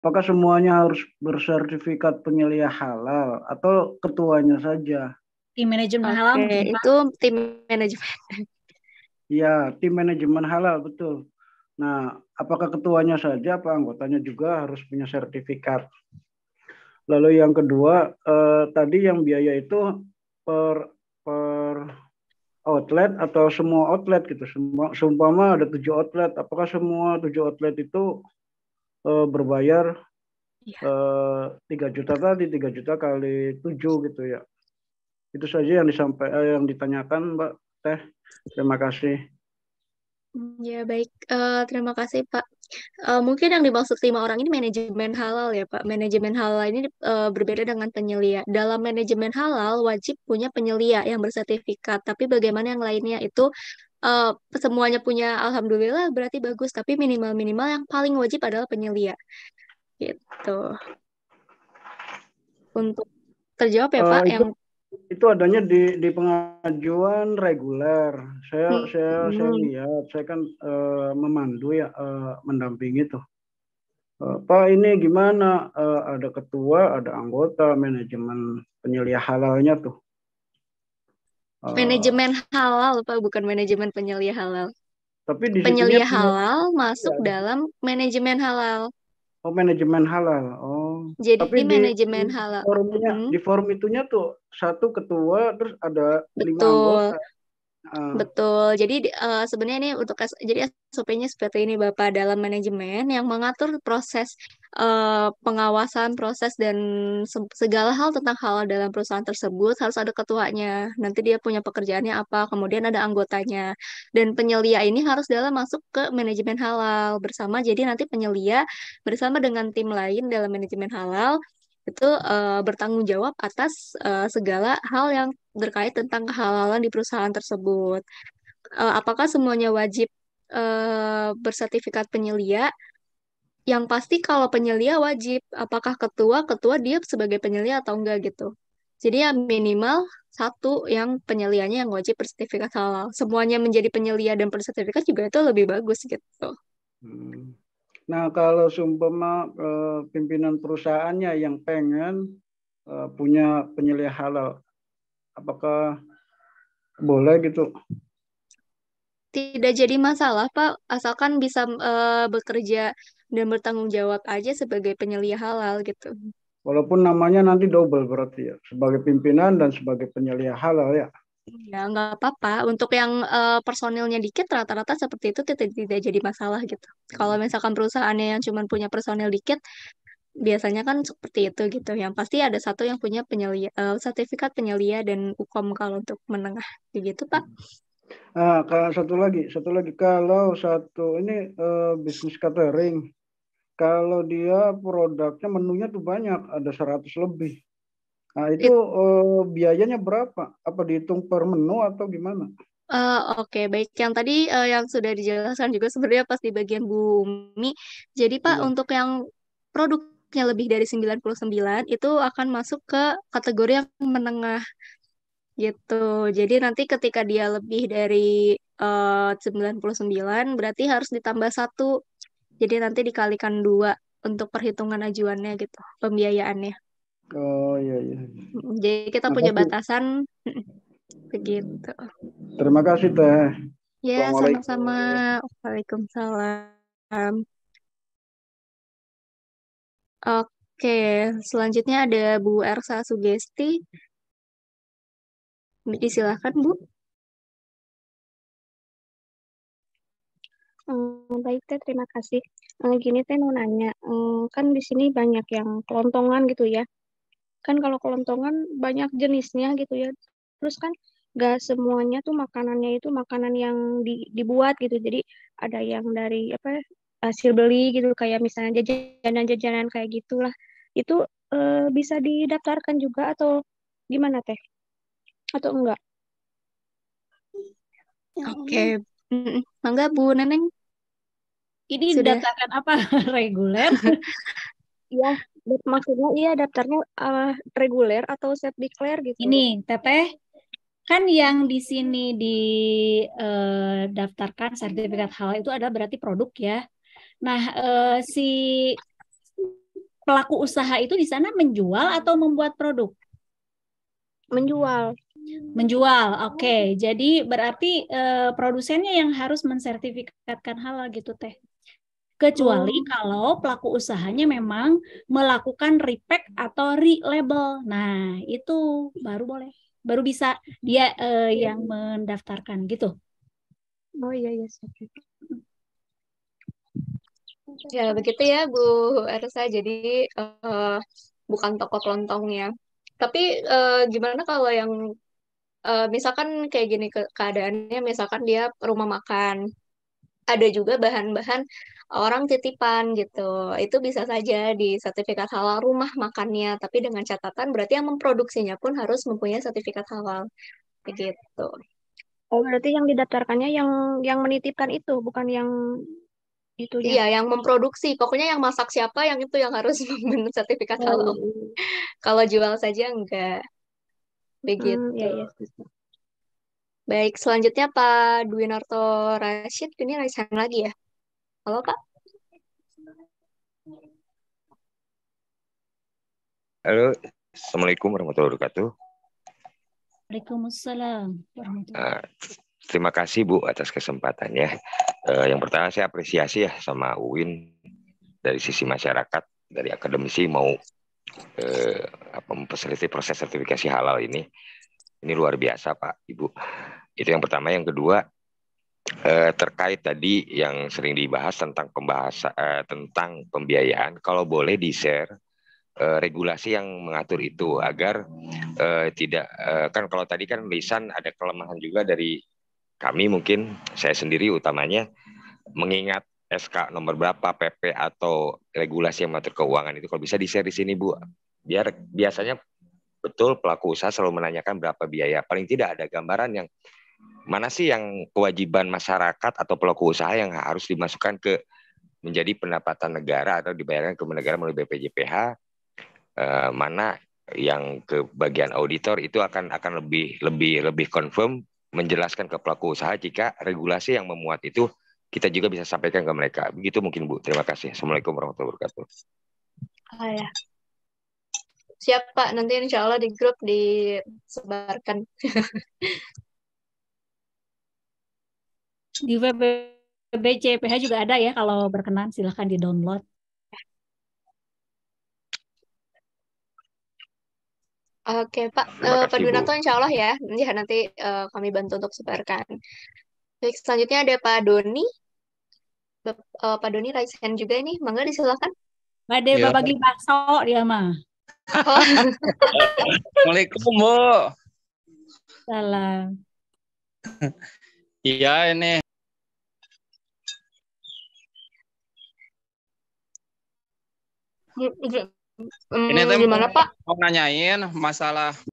Apakah semuanya harus bersertifikat penyelia halal atau ketuanya saja? Tim manajemen okay. halal itu tim manajemen. Ya, tim manajemen halal betul. Nah, apakah ketuanya saja apa anggotanya juga harus punya sertifikat? Lalu yang kedua, eh, tadi yang biaya itu per per outlet atau semua outlet gitu. Semua seumpama ada tujuh outlet, apakah semua tujuh outlet itu uh, berbayar iya. eh, tiga uh, juta tadi tiga juta kali tujuh gitu ya itu saja yang disampaikan uh, eh, yang ditanyakan mbak teh terima kasih ya baik uh, terima kasih pak uh, mungkin yang dimaksud lima orang ini manajemen halal ya pak manajemen halal ini uh, berbeda dengan penyelia dalam manajemen halal wajib punya penyelia yang bersertifikat tapi bagaimana yang lainnya itu uh, semuanya punya alhamdulillah berarti bagus tapi minimal minimal yang paling wajib adalah penyelia gitu untuk terjawab ya uh, pak itu, eh, yang itu adanya di di pengajuan reguler saya hmm. saya hmm. saya lihat saya kan uh, memandu ya uh, mendampingi tuh Pak ini gimana? Uh, ada ketua, ada anggota, manajemen penyelia halalnya tuh. Eh, manajemen halal Pak, bukan manajemen penyelia halal. Tapi di penyelia halal punya, masuk ya. dalam manajemen halal. Oh, manajemen halal. Oh. Jadi Tapi manajemen di, halal. forumnya, di mm-hmm. forum itunya tuh satu ketua terus ada Betul. lima anggota. Uh. Betul. Jadi uh, sebenarnya ini untuk jadi SOP-nya seperti ini Bapak dalam manajemen yang mengatur proses uh, pengawasan proses dan segala hal tentang hal dalam perusahaan tersebut harus ada ketuanya. Nanti dia punya pekerjaannya apa, kemudian ada anggotanya. Dan penyelia ini harus dalam masuk ke manajemen halal bersama. Jadi nanti penyelia bersama dengan tim lain dalam manajemen halal itu uh, bertanggung jawab atas uh, segala hal yang terkait tentang kehalalan di perusahaan tersebut. Uh, apakah semuanya wajib uh, bersertifikat penyelia? Yang pasti kalau penyelia wajib, apakah ketua, ketua dia sebagai penyelia atau enggak gitu. Jadi ya minimal satu yang penyelianya yang wajib bersertifikat halal. Semuanya menjadi penyelia dan bersertifikat juga itu lebih bagus gitu. Hmm. Nah, kalau sumpah eh, pimpinan perusahaannya yang pengen eh, punya penyelia halal, apakah boleh gitu? Tidak jadi masalah, Pak, asalkan bisa uh, bekerja dan bertanggung jawab aja sebagai penyelia halal gitu. Walaupun namanya nanti double berarti ya, sebagai pimpinan dan sebagai penyelia halal ya. Ya, nggak apa-apa. Untuk yang uh, personilnya dikit, rata-rata seperti itu tidak, tidak jadi masalah gitu. Kalau hmm. misalkan perusahaannya yang cuma punya personil dikit, biasanya kan seperti itu gitu. Yang pasti ada satu yang punya penyelia, uh, sertifikat penyelia dan UKOM kalau untuk menengah, begitu Pak. Nah, kalau satu lagi, satu lagi kalau satu ini uh, bisnis catering, kalau dia produknya menunya tuh banyak, ada 100 lebih Nah, itu uh, biayanya berapa? Apa dihitung per menu atau gimana? Uh, Oke, okay. baik. Yang tadi uh, yang sudah dijelaskan juga sebenarnya pas di bagian bumi. Jadi Pak, hmm. untuk yang produknya lebih dari 99 itu akan masuk ke kategori yang menengah gitu. Jadi nanti ketika dia lebih dari uh, 99 berarti harus ditambah satu. Jadi nanti dikalikan dua untuk perhitungan ajuannya gitu, pembiayaannya. Oh iya iya. Jadi kita Makasih. punya batasan begitu. Terima kasih Teh. Ya sama-sama. Waalaikumsalam. Oke, selanjutnya ada Bu Ersa Sugesti. silakan Bu. baik teh terima kasih gini teh mau nanya kan di sini banyak yang kelontongan gitu ya kan kalau kelontongan banyak jenisnya gitu ya terus kan gak semuanya tuh makanannya itu makanan yang di, dibuat gitu jadi ada yang dari apa hasil beli gitu kayak misalnya jajanan-jajanan kayak gitulah itu e, bisa didaftarkan juga atau gimana teh atau enggak oke okay. mangga bu neneng ini ya? didaftarkan apa reguler ya maksudnya iya daftarnya uh, reguler atau set declare gitu ini teteh kan yang di sini didaftarkan eh, sertifikat halal e itu adalah berarti produk ya nah uh, si pelaku usaha itu di sana menjual atau membuat produk menjual menjual oke okay. jadi berarti uh, produsennya yang harus mensertifikatkan halal gitu teh kecuali hmm. kalau pelaku usahanya memang melakukan repack atau relabel. Nah, itu baru boleh. Baru bisa dia eh, iya. yang mendaftarkan gitu. Oh iya iya. Ya, begitu ya Bu Ersa. Jadi uh, bukan toko kelontongnya. Tapi uh, gimana kalau yang uh, misalkan kayak gini ke keadaannya misalkan dia rumah makan ada juga bahan-bahan eh, orang titipan gitu. Itu bisa saja di sertifikat halal rumah makannya, tapi dengan catatan berarti yang memproduksinya pun harus mempunyai sertifikat halal. Begitu. Oh, berarti yang didaftarkannya yang yang menitipkan itu, bukan yang itu ya. Iya, yang memproduksi. Pokoknya yang masak siapa yang itu yang harus memenuhi sertifikat oh. halal. Iya. Kalau jual saja enggak. Hmm, Begitu. Hmm, ya, ya. Baik, selanjutnya Pak Dwi Narto Rashid, ini raisan lagi ya. Halo Pak. Halo, Assalamualaikum warahmatullahi wabarakatuh. Waalaikumsalam Uh, Terima kasih Bu atas kesempatannya. Uh, yang pertama saya apresiasi ya sama UIN dari sisi masyarakat, dari akademisi mau uh, apa memfasilitasi proses sertifikasi halal ini. Ini luar biasa Pak Ibu. Itu yang pertama. Yang kedua eh, terkait tadi yang sering dibahas tentang pembahasa eh, tentang pembiayaan. Kalau boleh di share eh, regulasi yang mengatur itu agar eh, tidak eh, kan kalau tadi kan lisan ada kelemahan juga dari kami mungkin saya sendiri utamanya mengingat SK nomor berapa, PP atau regulasi yang mengatur keuangan itu kalau bisa di-share di sini Bu. Biar biasanya betul pelaku usaha selalu menanyakan berapa biaya. Paling tidak ada gambaran yang mana sih yang kewajiban masyarakat atau pelaku usaha yang harus dimasukkan ke menjadi pendapatan negara atau dibayarkan ke negara melalui BPJPH eh, mana yang ke bagian auditor itu akan akan lebih lebih lebih confirm menjelaskan ke pelaku usaha jika regulasi yang memuat itu kita juga bisa sampaikan ke mereka begitu mungkin Bu terima kasih Assalamualaikum warahmatullahi wabarakatuh oh, ya. siap Pak nanti Insya Allah di grup disebarkan di web BCPH juga ada ya kalau berkenan silahkan di download. Oke Pak, uh, Pak Donato insya Allah ya, ya nanti uh, kami bantu untuk sebarkan. Baik, selanjutnya ada Pak Doni. uh, Pak Doni raise hand juga ini, mangga disilakan. Mbak De, ya. bagi bakso dia mah. Oh. Assalamualaikum Bu. Salam. Iya ini Ini hmm, gimana Pak? Mau nanyain masalah